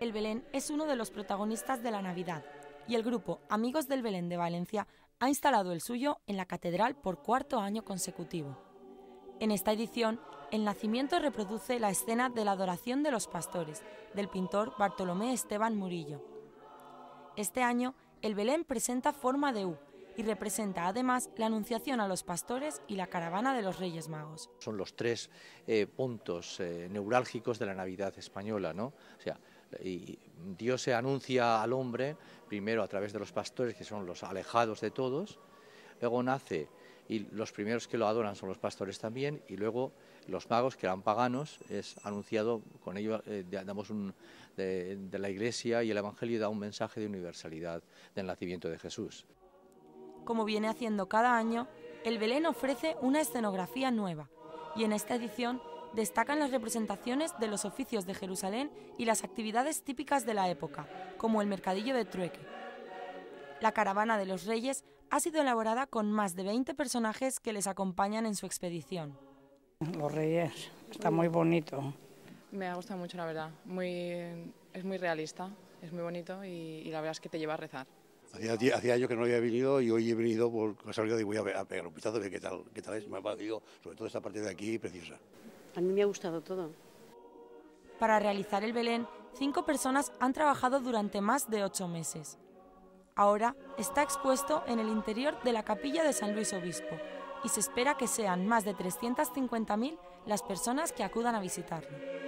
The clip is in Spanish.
El Belén es uno de los protagonistas de la Navidad y el grupo Amigos del Belén de Valencia ha instalado el suyo en la catedral por cuarto año consecutivo. En esta edición, el nacimiento reproduce la escena de la adoración de los pastores del pintor Bartolomé Esteban Murillo. Este año, el Belén presenta forma de U y representa además la anunciación a los pastores y la caravana de los Reyes Magos. Son los tres eh, puntos eh, neurálgicos de la Navidad española, ¿no? O sea, y Dios se anuncia al hombre, primero a través de los pastores, que son los alejados de todos, luego nace y los primeros que lo adoran son los pastores también, y luego los magos, que eran paganos, es anunciado, con ello eh, de, la Iglesia y el Evangelio da un mensaje de universalidad del nacimiento de Jesús. Como viene haciendo cada año, el Belén ofrece una escenografía nueva, y en esta edición destacan las representaciones de los oficios de Jerusalén y las actividades típicas de la época, como el mercadillo de trueque. La caravana de los reyes ha sido elaborada con más de 20 personajes que les acompañan en su expedición. Los reyes, está muy bonito. Me ha gustado mucho, la verdad. Muy, es muy realista, es muy bonito y, la verdad es que te lleva a rezar. Hacía, años que no había venido y hoy he venido por casualidad y voy a, pegar un vistazo a ver qué tal, qué tal es. Me ha parecido, sobre todo esta parte de aquí, preciosa. A mí me ha gustado todo. Para realizar el Belén, cinco personas han trabajado durante más de ocho meses. Ahora está expuesto en el interior de la capilla de San Luis Obispo y se espera que sean más de 350.000 las personas que acudan a visitarlo.